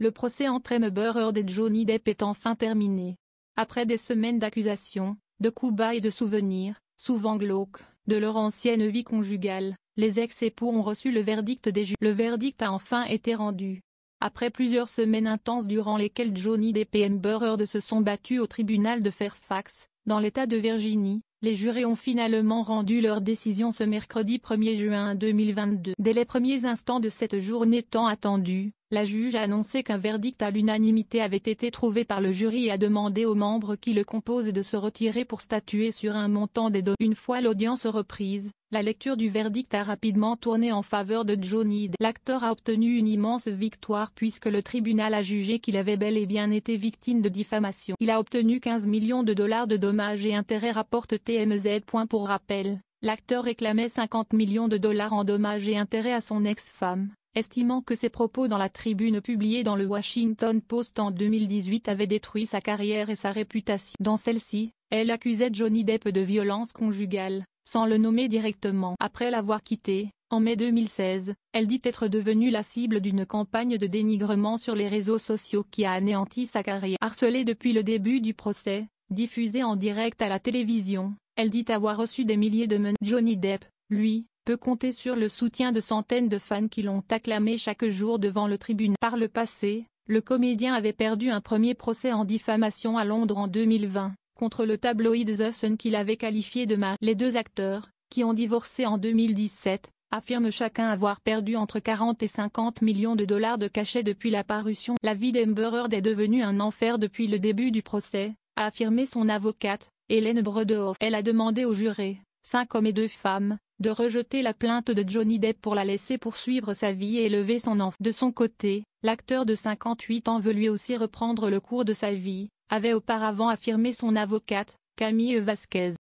Le procès entre Amber Heard et Johnny Depp est enfin terminé. Après des semaines d'accusations, de coups bas et de souvenirs, souvent glauques, de leur ancienne vie conjugale, les ex-époux ont reçu le verdict des juges. Le verdict a enfin été rendu. Après plusieurs semaines intenses durant lesquelles Johnny Depp et M. Heard se sont battus au tribunal de Fairfax, dans l'État de Virginie, les jurés ont finalement rendu leur décision ce mercredi 1er juin 2022. Dès les premiers instants de cette journée tant attendue, la juge a annoncé qu'un verdict à l'unanimité avait été trouvé par le jury et a demandé aux membres qui le composent de se retirer pour statuer sur un montant des dommages. Une fois l'audience reprise, la lecture du verdict a rapidement tourné en faveur de Johnny. L'acteur a obtenu une immense victoire puisque le tribunal a jugé qu'il avait bel et bien été victime de diffamation. Il a obtenu 15 millions de dollars de dommages et intérêts rapporte TMZ. Pour rappel, l'acteur réclamait 50 millions de dollars en dommages et intérêts à son ex-femme estimant que ses propos dans la tribune publiée dans le Washington Post en 2018 avaient détruit sa carrière et sa réputation. Dans celle-ci, elle accusait Johnny Depp de violence conjugale, sans le nommer directement. Après l'avoir quitté, en mai 2016, elle dit être devenue la cible d'une campagne de dénigrement sur les réseaux sociaux qui a anéanti sa carrière. Harcelée depuis le début du procès, diffusée en direct à la télévision, elle dit avoir reçu des milliers de menaces. Johnny Depp, lui, peut compter sur le soutien de centaines de fans qui l'ont acclamé chaque jour devant le tribunal. Par le passé, le comédien avait perdu un premier procès en diffamation à Londres en 2020, contre le tabloïd The Sun qu'il avait qualifié de mal. Les deux acteurs, qui ont divorcé en 2017, affirment chacun avoir perdu entre 40 et 50 millions de dollars de cachet depuis la parution. La vie d'Ember est devenue un enfer depuis le début du procès, a affirmé son avocate, Hélène Bredehoff. Elle a demandé aux jurés, cinq hommes et deux femmes, de rejeter la plainte de Johnny Depp pour la laisser poursuivre sa vie et élever son enfant. De son côté, l'acteur de 58 ans veut lui aussi reprendre le cours de sa vie, avait auparavant affirmé son avocate, Camille Vasquez.